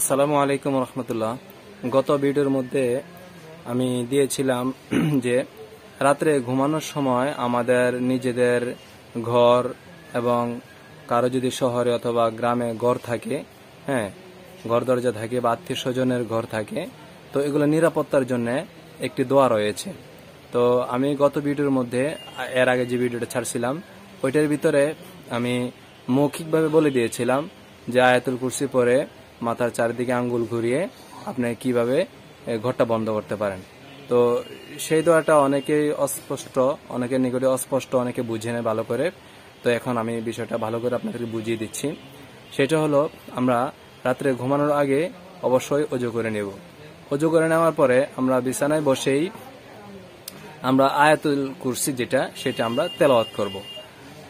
আসসালামু আলাইকুম রহমতুল্লাহ গত ভিডিওর মধ্যে আমি দিয়েছিলাম যে রাত্রে ঘুমানোর সময় আমাদের নিজেদের ঘর এবং কারো যদি শহরে অথবা গ্রামে ঘর থাকে হ্যাঁ ঘর দরজা থাকে বা আত্মীয় স্বজনের ঘর থাকে তো এগুলো নিরাপত্তার জন্য একটি দোয়া রয়েছে তো আমি গত ভিডিওর মধ্যে এর আগে যে ভিডিওটা ছাড়ছিলাম ওইটার ভিতরে আমি মৌখিকভাবে বলে দিয়েছিলাম যে আয়াতুল কুরসি পরে মাথার চারিদিকে আঙ্গুল ঘুরিয়ে আপনি কিভাবে ঘরটা বন্ধ করতে পারেন তো সেই দোয়াটা অনেকেই অস্পষ্ট অনেকের নিকটে অস্পষ্ট অনেকে বুঝে নেয় ভালো করে তো এখন আমি বিষয়টা ভালো করে আপনাদেরকে বুঝিয়ে দিচ্ছি সেটা হলো আমরা রাত্রে ঘুমানোর আগে অবশ্যই অজু করে নেব অজু করে নেওয়ার পরে আমরা বিছানায় বসেই আমরা আয়াতুল কুরসি যেটা সেটা আমরা তেলাওয়াত করব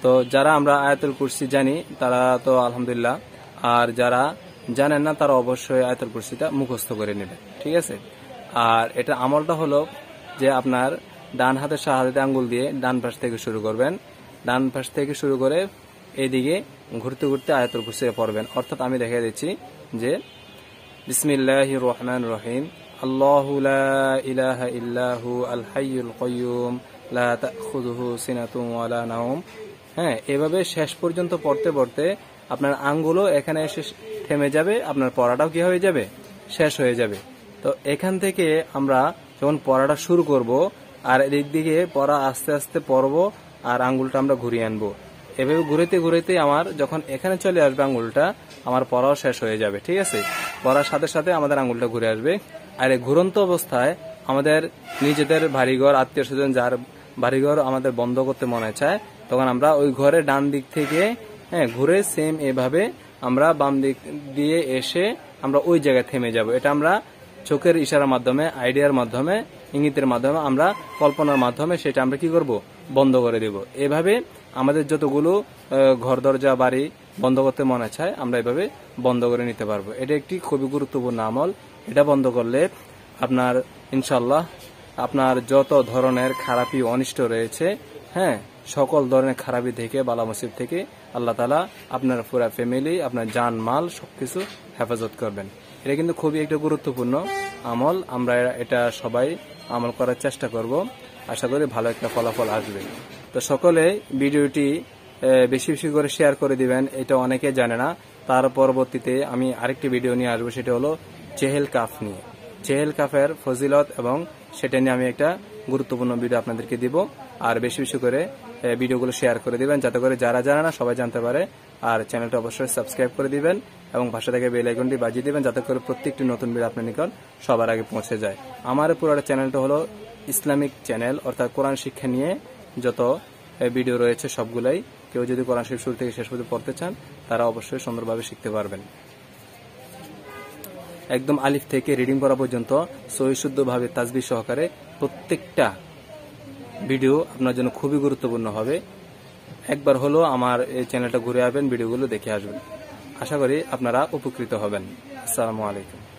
তো যারা আমরা আয়াতুল কুরসি জানি তারা তো আলহামদুলিল্লাহ আর যারা জানেন না তারা অবশ্যই আয়তল কুরসিটা মুখস্থ করে নেবে ঠিক আছে আর এটা আমলটা হলো যে আপনার ডান হাতের সাহায্যে আঙ্গুল দিয়ে ডান পাশ থেকে শুরু করবেন ডান পাশ থেকে শুরু করে এদিকে ঘুরতে ঘুরতে আয়তল কুরসিতে পড়বেন অর্থাৎ আমি দেখা দিচ্ছি যে বিসমিল্লাহ রহমান রহিম আল্লাহ ইলাহ ইল্লাহু আল কয়ুম ওয়ালা হ্যাঁ এভাবে শেষ পর্যন্ত পড়তে পড়তে আপনার আঙ্গুলও এখানে এসে থেমে যাবে আপনার পড়াটাও কি হয়ে যাবে শেষ হয়ে যাবে তো এখান থেকে আমরা যখন পড়াটা শুরু করব আর এদিক দিকে পড়া আস্তে আস্তে পড়ব আর আঙ্গুলটা আমরা ঘুরিয়ে আনবো এভাবে ঘুরেতে ঘুরেতে আমার যখন এখানে চলে আসবে আঙ্গুলটা আমার পড়াও শেষ হয়ে যাবে ঠিক আছে পড়ার সাথে সাথে আমাদের আঙ্গুলটা ঘুরে আসবে আর এই ঘুরন্ত অবস্থায় আমাদের নিজেদের বাড়িঘর আত্মীয় স্বজন যার বাড়িঘর আমাদের বন্ধ করতে মনে চায় তখন আমরা ওই ঘরে ডান দিক থেকে হ্যাঁ ঘুরে সেম এভাবে আমরা বাম দিক দিয়ে এসে আমরা ওই জায়গায় থেমে যাব এটা আমরা চোখের ইশারার মাধ্যমে আইডিয়ার মাধ্যমে ইঙ্গিতের মাধ্যমে আমরা কল্পনার মাধ্যমে সেটা আমরা কি করব বন্ধ করে দেব এভাবে আমাদের যতগুলো ঘর দরজা বাড়ি বন্ধ করতে মনে চায় আমরা এভাবে বন্ধ করে নিতে পারবো এটা একটি খুবই গুরুত্বপূর্ণ আমল এটা বন্ধ করলে আপনার ইনশাল্লাহ আপনার যত ধরনের খারাপি অনিষ্ট রয়েছে হ্যাঁ সকল ধরনের খারাপি থেকে বালা মুসিব থেকে আল্লাহ তালা আপনার পুরা ফ্যামিলি আপনার যান মাল সবকিছু হেফাজত করবেন এটা কিন্তু খুবই একটা গুরুত্বপূর্ণ আমল আমরা এটা সবাই আমল করার চেষ্টা করব আশা করি ভালো একটা ফলাফল আসবে তো সকলে ভিডিওটি বেশি বেশি করে শেয়ার করে দিবেন এটা অনেকে জানে না তার পরবর্তীতে আমি আরেকটি ভিডিও নিয়ে আসবো সেটা হলো চেহেল কাফ নিয়ে চেহেল কাফের ফজিলত এবং সেটা নিয়ে আমি একটা গুরুত্বপূর্ণ ভিডিও আপনাদেরকে দিব আর বেশি বেশি করে ভিডিওগুলো শেয়ার করে দিবেন যাতে করে যারা জানে না সবাই জানতে পারে আর চ্যানেলটা অবশ্যই সাবস্ক্রাইব করে দিবেন এবং পাশে থেকে বেল আইকনটি বাজিয়ে দিবেন যাতে করে প্রত্যেকটি নতুন বিল আপনার নিকট সবার আগে পৌঁছে যায় আমার পুরোটা চ্যানেলটা হলো ইসলামিক চ্যানেল অর্থাৎ কোরআন শিক্ষা নিয়ে যত ভিডিও রয়েছে সবগুলাই কেউ যদি কোরআন শিখ শুরু থেকে শেষ পর্যন্ত পড়তে চান তারা অবশ্যই সুন্দরভাবে শিখতে পারবেন একদম আলিফ থেকে রিডিং করা পর্যন্ত সহিশুদ্ধভাবে তাজবি সহকারে প্রত্যেকটা ভিডিও আপনার জন্য খুবই গুরুত্বপূর্ণ হবে একবার হলো আমার এই চ্যানেলটা ঘুরে আসবেন ভিডিওগুলো দেখে আসবেন আশা করি আপনারা উপকৃত হবেন আসসালামু আলাইকুম